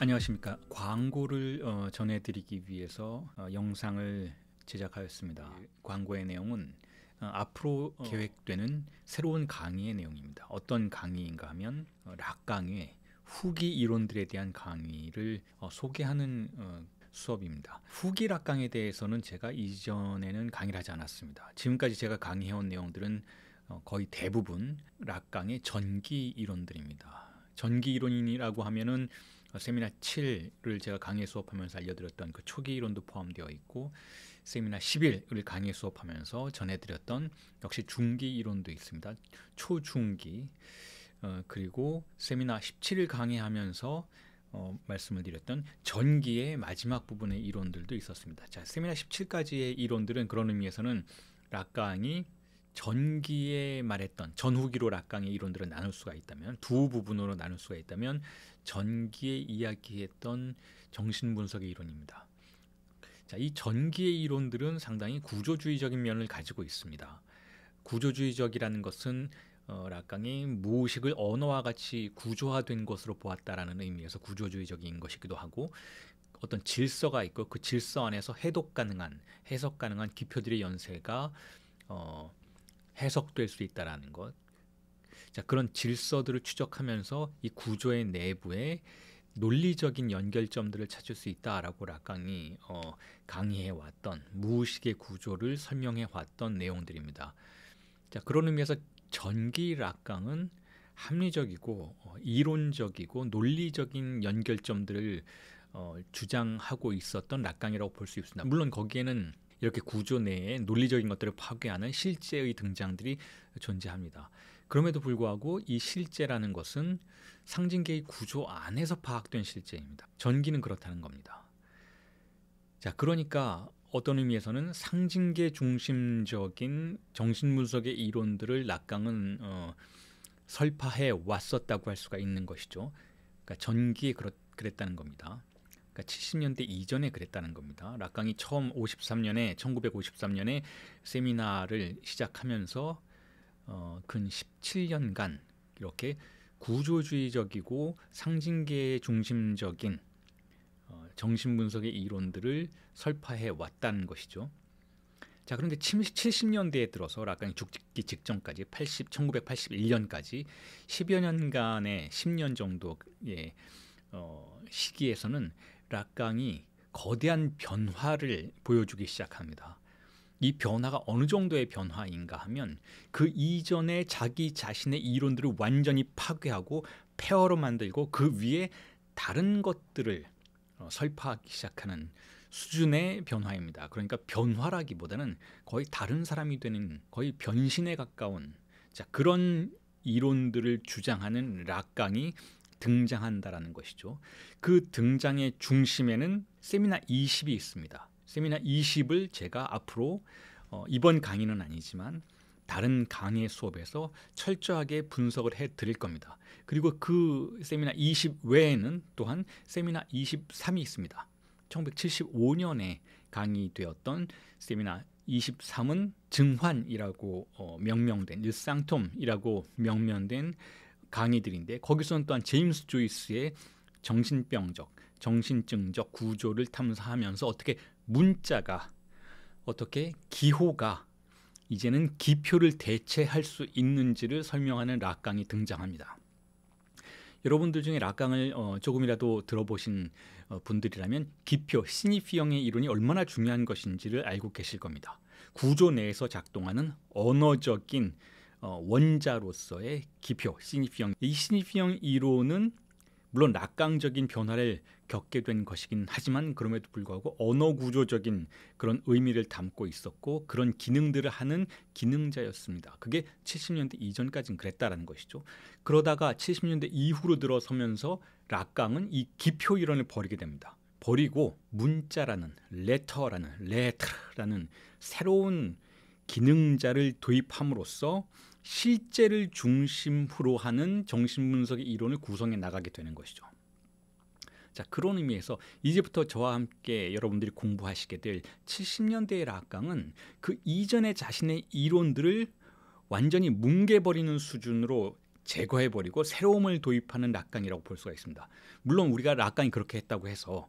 안녕하십니까. 광고를 어, 전해드리기 위해서 어, 영상을 제작하였습니다. 예. 광고의 내용은 어, 앞으로 어, 계획되는 새로운 강의의 내용입니다. 어떤 강의인가 하면 어, 락 강의 후기 이론들에 대한 강의를 어, 소개하는 수업입니다. 후기 락 강에 대해서는 제가 이전에는 강의를 하지 않았습니다. 지금까지 제가 강의해온 내용들은 거의 대부분 락 강의 전기 이론들입니다. 전기 이론이라고 하면은 어, 세미나 7을 제가 강의 수업하면서 알려드렸던 그 초기 이론도 포함되어 있고 세미나 11을 강의 수업하면서 전해드렸던 역시 중기 이론도 있습니다. 초중기 어, 그리고 세미나 17일 강의하면서 어, 말씀을 드렸던 전기의 마지막 부분의 이론들도 있었습니다. 자, 세미나 17까지의 이론들은 그런 의미에서는 락강이 전기에 말했던 전후기로 락강의 이론들을 나눌 수가 있다면 두 부분으로 나눌 수가 있다면 전기에 이야기했던 정신분석의 이론입니다. 자, 이 전기의 이론들은 상당히 구조주의적인 면을 가지고 있습니다. 구조주의적이라는 것은 어, 락강이 무의식을 언어와 같이 구조화된 것으로 보았다라는 의미에서 구조주의적인 것이기도 하고 어떤 질서가 있고 그 질서 안에서 해독 가능한 해석 가능한 기표들의 연세가 어, 해석될 수 있다라는 것 자, 그런 질서들을 추적하면서 이 구조의 내부에 논리적인 연결점들을 찾을 수 있다라고 락강이 어, 강의해 왔던 무의식의 구조를 설명해 왔던 내용들입니다. 자, 그런 의미에서 전기 락강은 합리적이고 어, 이론적이고 논리적인 연결점들을 어, 주장하고 있었던 락강이라고 볼 수 있습니다. 물론 거기에는 이렇게 구조 내에 논리적인 것들을 파괴하는 실제의 등장들이 존재합니다. 그럼에도 불구하고 이 실제라는 것은 상징계의 구조 안에서 파악된 실제입니다. 전기는 그렇다는 겁니다. 자, 그러니까 어떤 의미에서는 상징계 중심적인 정신분석의 이론들을 낙강은 어, 설파해 왔었다고 할 수가 있는 것이죠. 그러니까 전기에 그렇, 그랬다는 겁니다. 70년대 그러니까 이전에 그랬다는 겁니다. 락강이 처음 53년에 1953년에 세미나를 시작하면서 어, 근 17년간 이렇게 구조주의적이고 상징계 중심적인 어, 정신분석의 이론들을 설파해 왔다는 것이죠. 자 그런데 70년대에 들어서 라칸이 그러니까 죽기 직전까지 80, 1981년까지 10여 년간의 10년 정도의 어, 시기에서는 락강이 거대한 변화를 보여주기 시작합니다. 이 변화가 어느 정도의 변화인가 하면 그 이전에 자기 자신의 이론들을 완전히 파괴하고 폐허로 만들고 그 위에 다른 것들을 어, 설파하기 시작하는 수준의 변화입니다. 그러니까 변화라기보다는 거의 다른 사람이 되는 거의 변신에 가까운 자 그런 이론들을 주장하는 락강이 등장한다라는 것이죠. 그 등장의 중심에는 세미나 20이 있습니다. 세미나 20을 제가 앞으로 어, 이번 강의는 아니지만 다른 강의 수업에서 철저하게 분석을 해 드릴 겁니다. 그리고 그 세미나 20 외에는 또한 세미나 23이 있습니다. 1975년에 강의되었던 세미나 23은 증환이라고 어, 명명된 일상톰이라고 명명된 강의들인데 거기서는 또한 제임스 조이스의 정신병적, 정신증적 구조를 탐사하면서 어떻게 문자가 어떻게 기호가 이제는 기표를 대체할 수 있는지를 설명하는 락강이 등장합니다. 여러분들 중에 락강을 어, 조금이라도 들어보신 어, 분들이라면 기표, 시니피형의 이론이 얼마나 중요한 것인지를 알고 계실 겁니다. 구조 내에서 작동하는 언어적인 어, 원자로서의 기표, 시니피형. 이 시니피형 이론은 물론 낙강적인 변화를 겪게 된 것이긴 하지만 그럼에도 불구하고 언어 구조적인 그런 의미를 담고 있었고 그런 기능들을 하는 기능자였습니다. 그게 70년대 이전까지는 그랬다라는 것이죠. 그러다가 70년대 이후로 들어서면서 락강은 이 기표 이론을 버리게 됩니다. 버리고 문자라는 레터라는 레터라는 새로운 기능자를 도입함으로써 실제를 중심으로 하는 정신분석의 이론을 구성해 나가게 되는 것이죠. 자 그런 의미에서 이제부터 저와 함께 여러분들이 공부하시게 될 70년대의 락강은 그 이전의 자신의 이론들을 완전히 뭉개버리는 수준으로 제거해버리고 새로움을 도입하는 락강이라고 볼 수가 있습니다. 물론 우리가 락강이 그렇게 했다고 해서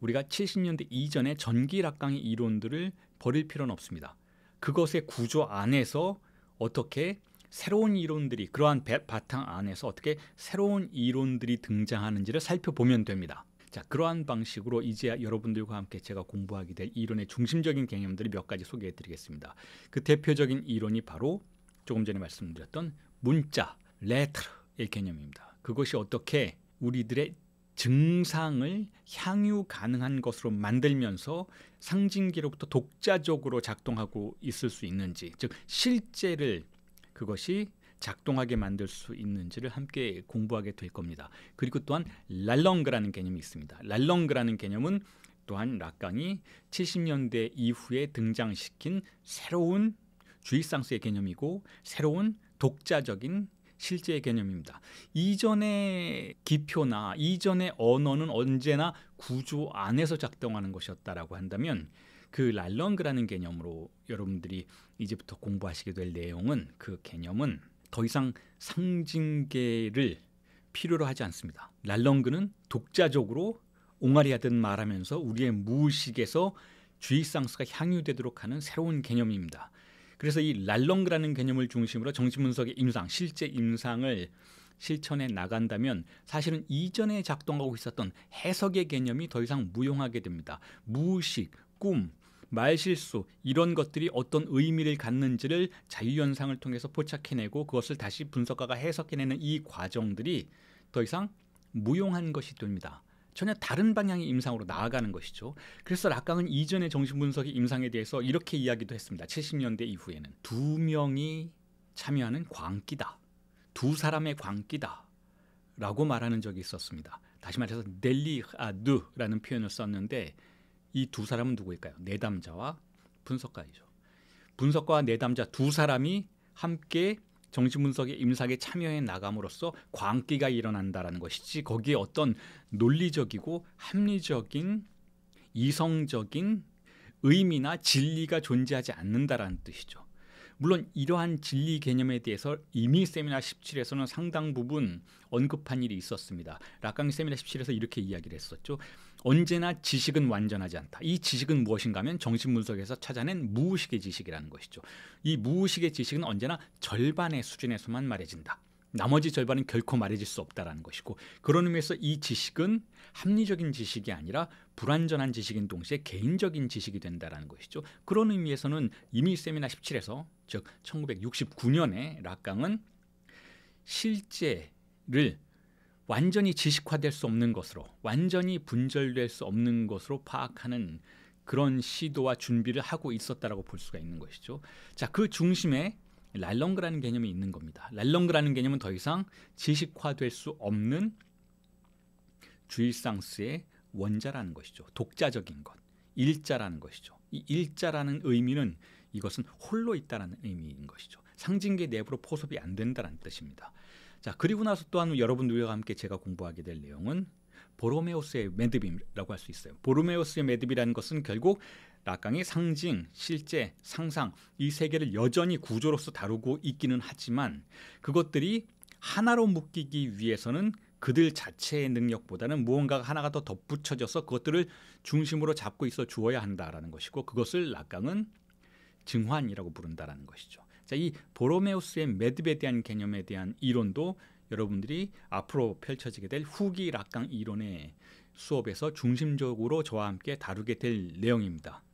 우리가 70년대 이전의 전기 락강의 이론들을 버릴 필요는 없습니다. 그것의 구조 안에서 어떻게 새로운 이론들이 그러한 바탕 안에서 어떻게 새로운 이론들이 등장하는지를 살펴보면 됩니다. 자, 그러한 방식으로 이제 여러분들과 함께 제가 공부하게 될 이론의 중심적인 개념들을 몇 가지 소개해 드리겠습니다. 그 대표적인 이론이 바로 조금 전에 말씀드렸던 문자, 레터의 개념입니다. 그것이 어떻게 우리들의 증상을 향유 가능한 것으로 만들면서 상징 기로부터 독자적으로 작동하고 있을 수 있는지 즉 실제를 그것이 작동하게 만들 수 있는지를 함께 공부하게 될 겁니다. 그리고 또한 랄렁그라는 개념이 있습니다. 랄렁그라는 개념은 또한 락강이 70년대 이후에 등장시킨 새로운 주의상스의 개념이고 새로운 독자적인 실제 개념입니다. 이전의 기표나 이전의 언어는 언제나 구조 안에서 작동하는 것이었다라고 한다면 그 랄런그라는 개념으로 여러분들이 이제부터 공부하시게 될 내용은 그 개념은 더 이상 상징계를 필요로 하지 않습니다. 랄런그는 독자적으로 옹알이 하듯 말하면서 우리의 무의식에서 주의상수가 향유되도록 하는 새로운 개념입니다. 그래서 이 랄렁그라는 개념을 중심으로 정신분석의 임상, 실제 임상을 실천해 나간다면 사실은 이전에 작동하고 있었던 해석의 개념이 더 이상 무용하게 됩니다. 무의식, 꿈, 말실수 이런 것들이 어떤 의미를 갖는지를 자유현상을 통해서 포착해내고 그것을 다시 분석가가 해석해내는 이 과정들이 더 이상 무용한 것이 됩니다. 전혀 다른 방향의 임상으로 나아가는 것이죠. 그래서 락강은 이전의 정신분석의 임상에 대해서 이렇게 이야기도 했습니다. 70년대 이후에는 두 명이 참여하는 광기다. 두 사람의 광기다. 라고 말하는 적이 있었습니다. 다시 말해서 넬리아드라는 표현을 썼는데 이 두 사람은 누구일까요? 내담자와 분석가이죠. 분석가와 내담자 두 사람이 함께 정신분석의 임상에 참여해 나감으로써 광기가 일어난다라는 것이지 거기에 어떤 논리적이고 합리적인 이성적인 의미나 진리가 존재하지 않는다라는 뜻이죠. 물론 이러한 진리 개념에 대해서 이미 세미나 17에서는 상당 부분 언급한 일이 있었습니다. 락강 세미나 17에서 이렇게 이야기를 했었죠. 언제나 지식은 완전하지 않다. 이 지식은 무엇인가 하면 정신분석에서 찾아낸 무의식의 지식이라는 것이죠. 이 무의식의 지식은 언제나 절반의 수준에서만 말해진다. 나머지 절반은 결코 말해질 수 없다라는 것이고 그런 의미에서 이 지식은 합리적인 지식이 아니라 불완전한 지식인 동시에 개인적인 지식이 된다라는 것이죠. 그런 의미에서는 이미 세미나 17에서 즉 1969년에 락강은 실제를 완전히 지식화될 수 없는 것으로 완전히 분절될 수 없는 것으로 파악하는 그런 시도와 준비를 하고 있었다라고 볼 수가 있는 것이죠. 자, 그 중심에 랄렁그라는 개념이 있는 겁니다. 랄렁그라는 개념은 더 이상 지식화될 수 없는 주일상스의 원자라는 것이죠. 독자적인 것, 일자라는 것이죠. 이 일자라는 의미는 이것은 홀로 있다라는 의미인 것이죠. 상징계 내부로 포섭이 안 된다는 뜻입니다. 자 그리고 나서 또한 여러분들과 함께 제가 공부하게 될 내용은 보로메오스의 매듭이라고 할 수 있어요. 보로메오스의 매듭이라는 것은 결국 락강의 상징, 실제, 상상 이세계를 여전히 구조로서 다루고 있기는 하지만 그것들이 하나로 묶이기 위해서는 그들 자체의 능력보다는 무언가가 하나가 더 덧붙여져서 그것들을 중심으로 잡고 있어 주어야 한다라는 것이고 그것을 락강은 증환이라고 부른다라는 것이죠. 자, 이 보로메우스의 매듭에 대한 개념에 대한 이론도 여러분들이 앞으로 펼쳐지게 될 후기 락강 이론의 수업에서 중심적으로 저와 함께 다루게 될 내용입니다.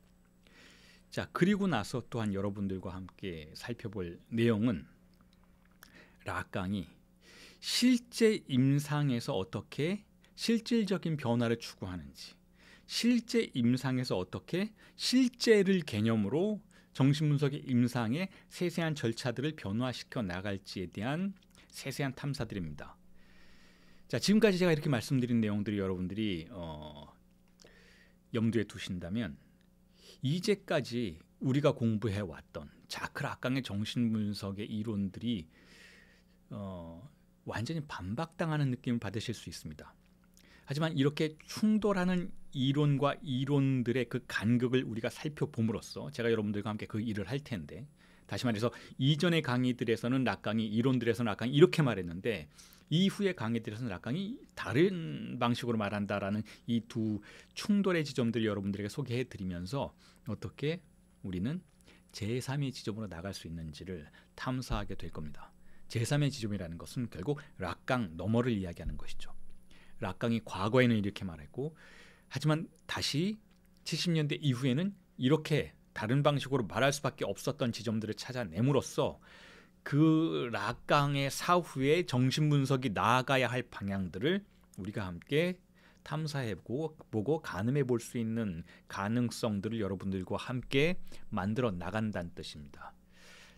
자, 그리고 나서 또한 여러분들과 함께 살펴볼 내용은 락강이 실제 임상에서 어떻게 실질적인 변화를 추구하는지, 실제 임상에서 어떻게 실제를 개념으로 정신분석의 임상의 세세한 절차들을 변화시켜 나갈지에 대한 세세한 탐사들입니다. 자, 지금까지 제가 이렇게 말씀드린 내용들이 여러분들이 어, 염두에 두신다면 이제까지 우리가 공부해 왔던 자크라 악강의 정신분석의 이론들이 어, 완전히 반박당하는 느낌을 받으실 수 있습니다. 하지만 이렇게 충돌하는 이론과 이론들의 그간극을 우리가 살펴봄으로써 제가 여러분들과 함께 그 일을 할 텐데 다시 말해서 이전의 강의들에서는 락강이 이론들에서는 락강이 이렇게 말했는데 이후의 강의들에서는 락강이 다른 방식으로 말한다라는 이 두 충돌의 지점들을 여러분들에게 소개해 드리면서 어떻게 우리는 제3의 지점으로 나갈 수 있는지를 탐사하게 될 겁니다. 제3의 지점이라는 것은 결국 락강 너머를 이야기하는 것이죠. 락강이 과거에는 이렇게 말했고 하지만 다시 70년대 이후에는 이렇게 다른 방식으로 말할 수밖에 없었던 지점들을 찾아내므로써 그 락강의 사후에 정신 분석이 나아가야 할 방향들을 우리가 함께 탐사해보고 보고 가늠해 볼 수 있는 가능성들을 여러분들과 함께 만들어 나간다는 뜻입니다.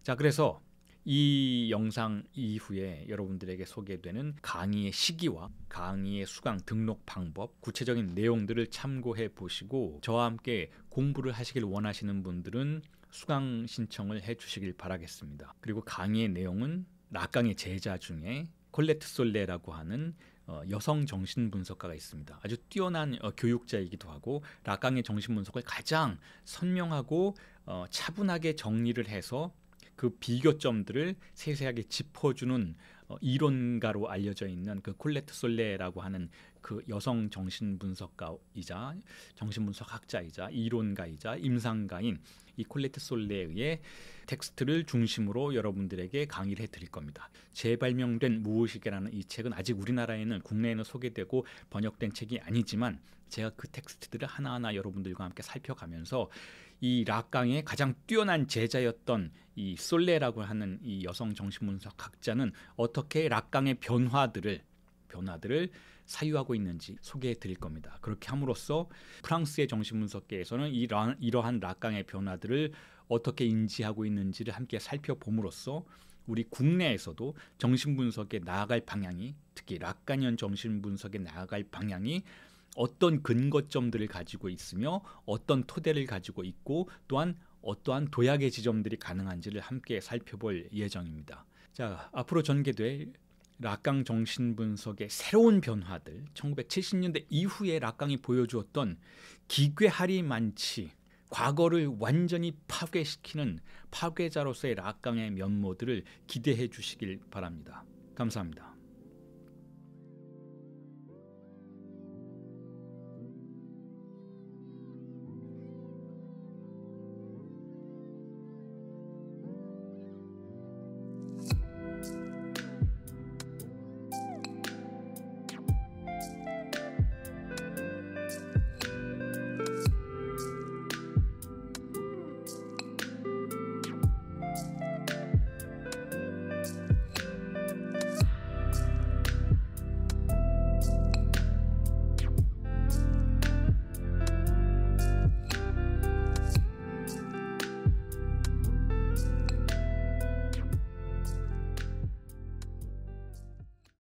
자, 그래서 이 영상 이후에 여러분들에게 소개되는 강의의 시기와 강의의 수강 등록 방법, 구체적인 내용들을 참고해 보시고 저와 함께 공부를 하시길 원하시는 분들은 수강 신청을 해 주시길 바라겠습니다. 그리고 강의의 내용은 락강의 제자 중에 콜레트 솔레라고 하는 어, 여성 정신분석가가 있습니다. 아주 뛰어난 어, 교육자이기도 하고 락강의 정신분석을 가장 선명하고 어, 차분하게 정리를 해서 그 비교점들을 세세하게 짚어주는 어, 이론가로 알려져 있는 그 콜레트 솔레라고 하는 그 여성 정신분석가이자 정신분석학자이자 이론가이자 임상가인 이 콜레트 솔레에 의해 텍스트를 중심으로 여러분들에게 강의를 해드릴 겁니다. 재발명된 무의식이라는 이 책은 아직 우리나라에는 국내에는 소개되고 번역된 책이 아니지만 제가 그 텍스트들을 하나하나 여러분들과 함께 살펴가면서 이 락강의 가장 뛰어난 제자였던 이 솔레라고 하는 이 여성 정신분석학자는 어떻게 락강의 변화들을 변화들을 사유하고 있는지 소개해 드릴 겁니다. 그렇게 함으로써 프랑스의 정신분석계에서는 이러한 라깡의 변화들을 어떻게 인지하고 있는지를 함께 살펴봄으로써 우리 국내에서도 정신분석에 나아갈 방향이 특히 락간현 정신분석에 나아갈 방향이 어떤 근거점들을 가지고 있으며 어떤 토대를 가지고 있고 또한 어떠한 도약의 지점들이 가능한지를 함께 살펴볼 예정입니다. 자, 앞으로 전개될 락강 정신분석의 새로운 변화들 1970년대 이후에 락강이 보여주었던 기괴하리 많지 과거를 완전히 파괴시키는 파괴자로서의 락강의 면모들을 기대해 주시길 바랍니다. 감사합니다.